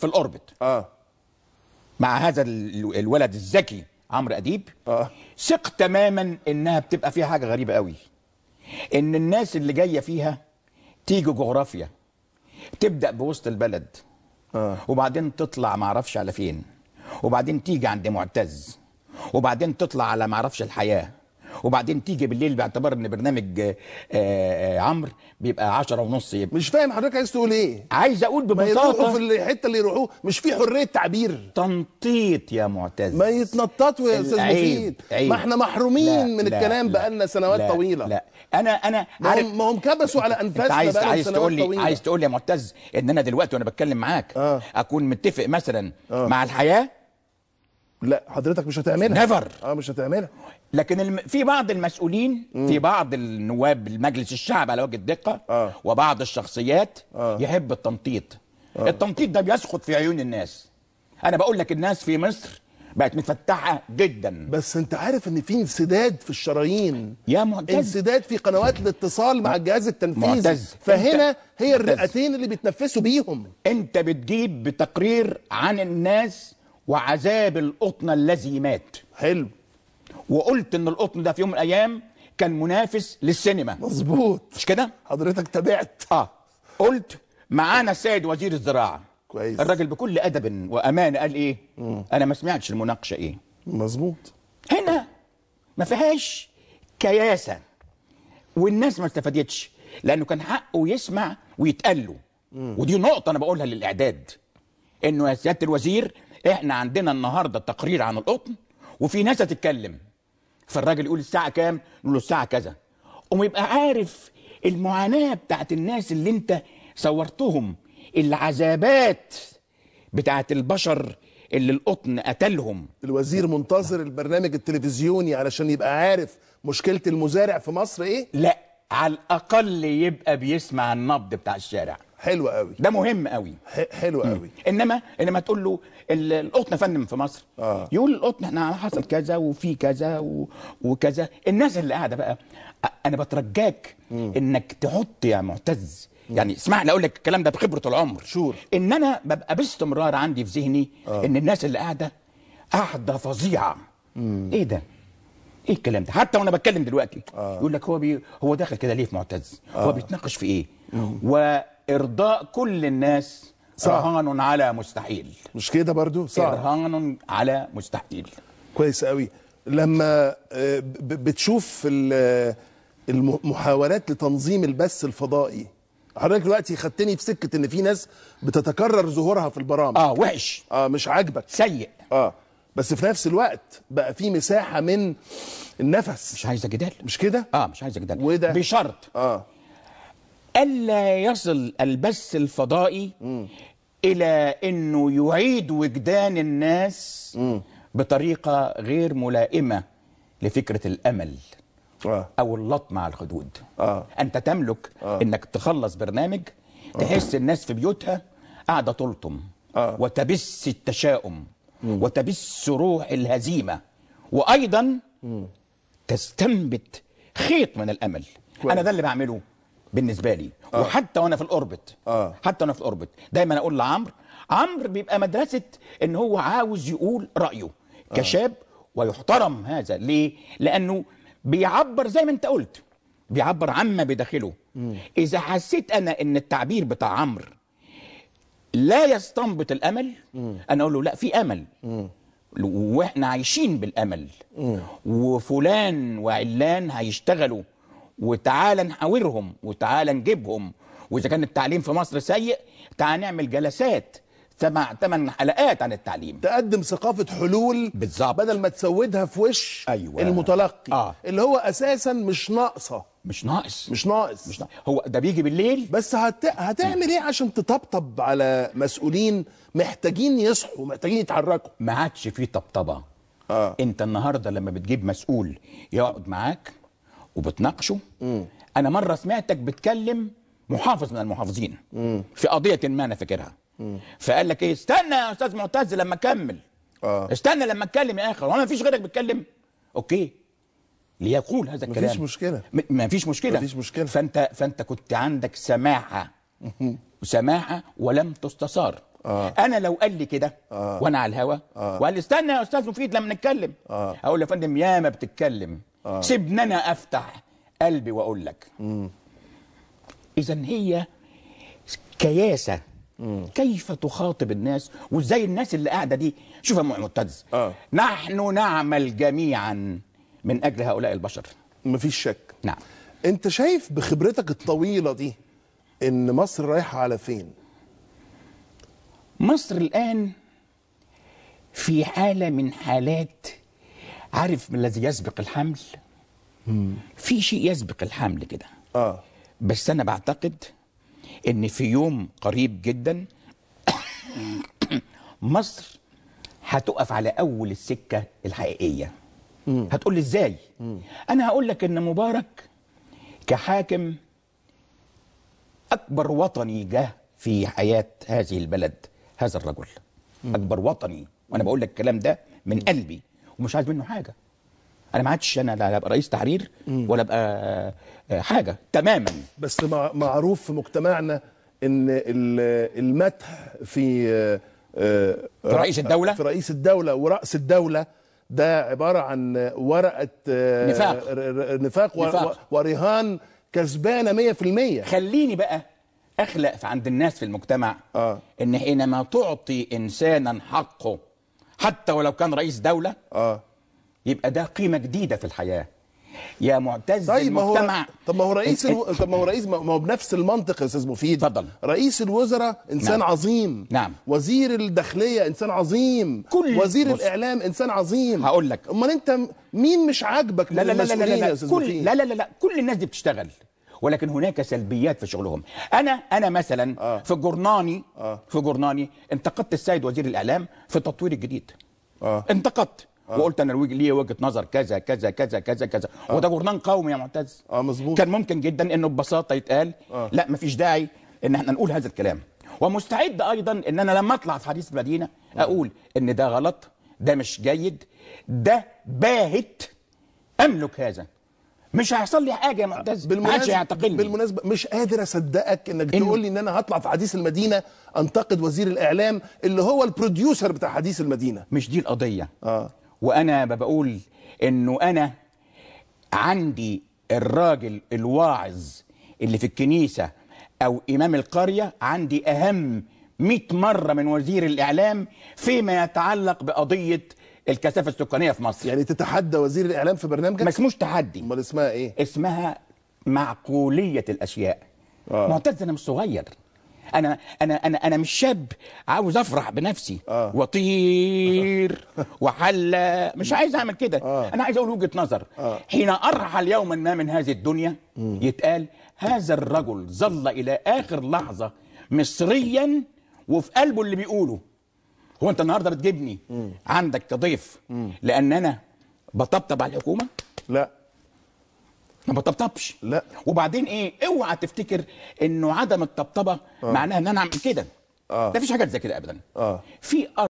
في الاوربت اه مع هذا الولد الذكي عمرو اديب اه ثق تماما انها بتبقى فيها حاجه غريبه قوي ان الناس اللي جايه فيها تيجي جغرافيا تبدا بوسط البلد آه. وبعدين تطلع معرفش على فين وبعدين تيجي عند معتز وبعدين تطلع على معرفش الحياه وبعدين تيجي بالليل باعتبار ان برنامج آه، آه، عمرو بيبقى 10 ونص يبقى. مش فاهم حضرتك عايز تقول ايه عايز اقول ببساطه في الحته اللي يروحوه مش في حريه تعبير تنطيط يا معتز ما يتنططوا يا استاذ مفيد ما احنا محرومين لا من لا الكلام لنا سنوات لا طويله لا انا انا عارف ما هم كبسوا على انفاسنا عايز عايز تقول لي عايز تقول لي يا معتز ان انا دلوقتي وانا بتكلم معاك آه. اكون متفق مثلا آه. مع الحياه لا حضرتك مش هتعملها نيفر اه مش هتعملها لكن الم... في بعض المسؤولين مم. في بعض النواب المجلس الشعب على وجه الدقه آه. وبعض الشخصيات آه. يحب التمطيط آه. التمطيط ده بيسقط في عيون الناس انا بقول لك الناس في مصر بقت متفتحة جدا بس انت عارف ان في انسداد في الشرايين يا معتز انسداد في قنوات الاتصال مع الجهاز التنفيذي معتز فهنا هي الرئتين اللي بيتنفسوا بيهم انت بتجيب بتقرير عن الناس وعذاب القطن الذي مات حلو وقلت ان القطن ده في يوم من الايام كان منافس للسينما مظبوط مش كده حضرتك تابعت اه قلت معانا السيد وزير الزراعه كويس الراجل بكل ادب وامانه قال ايه مم. انا ما سمعتش المناقشه ايه مظبوط هنا ما فيهاش كياسه والناس ما استفادتش لانه كان حقه يسمع ويتقال له ودي نقطه انا بقولها للاعداد انه يا سياده الوزير احنا عندنا النهارده تقرير عن القطن وفي ناس هتتكلم فالراجل يقول الساعه كام نقول له الساعه كذا قوم يبقى عارف المعاناه بتاعت الناس اللي انت صورتهم العذابات بتاعت البشر اللي القطن قتلهم الوزير منتظر البرنامج التلفزيوني علشان يبقى عارف مشكله المزارع في مصر ايه لا على الاقل يبقى بيسمع النبض بتاع الشارع حلو قوي ده مهم قوي حلو قوي انما انما تقول له القطن فنم في مصر آه. يقول القطن احنا حصل كذا وفي كذا و... وكذا الناس اللي قاعده بقى انا بترجاك مم. انك تحط يا معتز يعني اسمعني اقول لك الكلام ده بخبره العمر شور ان انا ببقى باستمرار عندي في ذهني آه. ان الناس اللي قاعده قاعده فظيعه ايه ده ايه الكلام ده حتى وانا بتكلم دلوقتي آه. يقول لك هو بي هو داخل كده ليه في معتز آه. هو بيتناقش في ايه مم. و إرضاء كل الناس صح. رهان على مستحيل مش كده برضو صعب رهان على مستحيل كويس قوي لما آه، بتشوف المحاولات لتنظيم البث الفضائي حضرتك دلوقتي خدتني في سكه ان في ناس بتتكرر ظهورها في البرامج اه وحش اه مش عاجبك سيء اه بس في نفس الوقت بقى في مساحه من النفس مش عايزه جدال مش كده اه مش عايزه جدال وده بشرط اه ألا يصل البث الفضائي م. إلى أنه يعيد وجدان الناس م. بطريقة غير ملائمة لفكرة الأمل آه. أو اللطمة على الخدود آه. أنت تملك آه. أنك تخلص برنامج آه. تحس الناس في بيوتها قاعدة تلطم آه. وتبث التشاؤم مم. وتبث روح الهزيمة وأيضا مم. تستنبت خيط من الأمل أنا ده اللي بعمله بالنسبه لي آه. وحتى وانا في الاوربت آه. حتى وانا في الاوربت دايما اقول لعمرو عمرو بيبقى مدرسه ان هو عاوز يقول رايه آه. كشاب ويحترم هذا ليه لانه بيعبر زي ما انت قلت بيعبر عما بداخله مم. اذا حسيت انا ان التعبير بتاع عمرو لا يستنبط الامل مم. انا اقول له لا في امل مم. واحنا عايشين بالامل مم. وفلان وعلان هيشتغلوا وتعالى نحاورهم وتعالى نجيبهم واذا كان التعليم في مصر سيء تعالى نعمل جلسات سبع ثمان حلقات عن التعليم تقدم ثقافه حلول بالظبط بدل ما تسودها في وش أيوة. المتلقي آه. اللي هو اساسا مش ناقصه مش ناقص مش ناقص مش ناقص. هو ده بيجي بالليل بس هت... هتعمل ايه عشان تطبطب على مسؤولين محتاجين يصحوا محتاجين يتحركوا ما عادش في طبطبه آه. انت النهارده لما بتجيب مسؤول يقعد معاك وبتناقشه انا مره سمعتك بتكلم محافظ من المحافظين في قضيه ما انا فاكرها فقال لك ايه استنى يا استاذ معتز لما اكمل آه. استنى لما اتكلم يا اخي وانا فيش غيرك بتكلم اوكي ليقول هذا الكلام مفيش مشكله مفيش مشكله مفيش مشكله فانت فانت كنت عندك سماحه سماحه ولم تستثار آه. انا لو قال لي كده آه. وانا على الهوا آه. وقال لي استنى يا استاذ مفيد لما نتكلم آه. اقول له يا فندم ياما بتتكلم آه. سيبنا انا افتح قلبي واقول لك اذا هي كياسه مم. كيف تخاطب الناس وازاي الناس اللي قاعده دي شوف يا معتز آه. نحن نعمل جميعا من اجل هؤلاء البشر مفيش شك نعم انت شايف بخبرتك الطويله دي ان مصر رايحه على فين مصر الان في حاله من حالات عارف ما الذي يسبق الحمل في شيء يسبق الحمل كده اه بس انا بعتقد ان في يوم قريب جدا مصر هتقف على اول السكه الحقيقيه هتقول لي ازاي انا هقول لك ان مبارك كحاكم اكبر وطني جه في حياه هذه البلد هذا الرجل اكبر وطني وانا بقول لك الكلام ده من قلبي ومش عايز منه حاجه انا ما عادش انا لا ابقى رئيس تحرير ولا ابقى آه، حاجه تماما بس معروف في مجتمعنا ان المدح آه، آه، في رئيس الدوله في رئيس الدوله وراس الدوله ده عباره عن ورقه نفاق نفاق, نفاق. ورهان كسبانه 100% خليني بقى اخلق عند الناس في المجتمع آه. ان حينما تعطي انسانا حقه حتى ولو كان رئيس دولة اه يبقى ده قيمة جديدة في الحياة يا معتز طيب المجتمع طب ما هو رئيس الو... طب ما هو رئيس ما هو بنفس المنطق يا استاذ مفيد اتفضل رئيس الوزراء انسان نعم. عظيم نعم وزير الداخليه انسان عظيم كل وزير بص. الاعلام انسان عظيم هقول لك امال انت مين مش عاجبك لا لا لا لا لا لا, لا, لا, لا, لا, لا, لا, لا كل الناس دي بتشتغل ولكن هناك سلبيات في شغلهم انا انا مثلا آه. في جورناني آه. في جورناني انتقدت السيد وزير الاعلام في التطوير الجديد آه. انتقدت آه. وقلت انا ليه وجهه نظر كذا كذا كذا كذا كذا آه. وده جورنان قومي يا معتز اه مظبوط كان ممكن جدا انه ببساطه يتقال آه. لا مفيش داعي ان احنا نقول هذا الكلام ومستعد ايضا ان انا لما اطلع في حديث المدينه آه. اقول ان ده غلط ده مش جيد ده باهت املك هذا مش هيحصل لي حاجه يا معتز بالمناسبه هيعتقلني بالمناسبه مش قادر اصدقك انك إن... تقول لي ان انا هطلع في حديث المدينه انتقد وزير الاعلام اللي هو البروديوسر بتاع حديث المدينه مش دي القضيه اه وانا بقول انه انا عندي الراجل الواعظ اللي في الكنيسه او امام القريه عندي اهم 100 مره من وزير الاعلام فيما يتعلق بقضيه الكثافه السكانيه في مصر يعني تتحدى وزير الاعلام في برنامجك ما اسموش تحدي امال اسمها ايه اسمها معقوليه الاشياء آه. معتز انا مش صغير انا انا انا انا مش شاب عاوز افرح بنفسي آه. واطير وحلى مش عايز اعمل كده آه. انا عايز اقول وجهه نظر آه. حين ارحل يوما ما من هذه الدنيا م. يتقال هذا الرجل ظل الى اخر لحظه مصريا وفي قلبه اللي بيقوله هو انت النهارده بتجيبني مم. عندك كضيف لان انا بطبطب على الحكومه لا ما بطبطبش لا وبعدين ايه اوعى تفتكر انه عدم الطبطبه آه. معناها ان انا اعمل كده آه. ده مفيش حاجه زي كده ابدا آه. في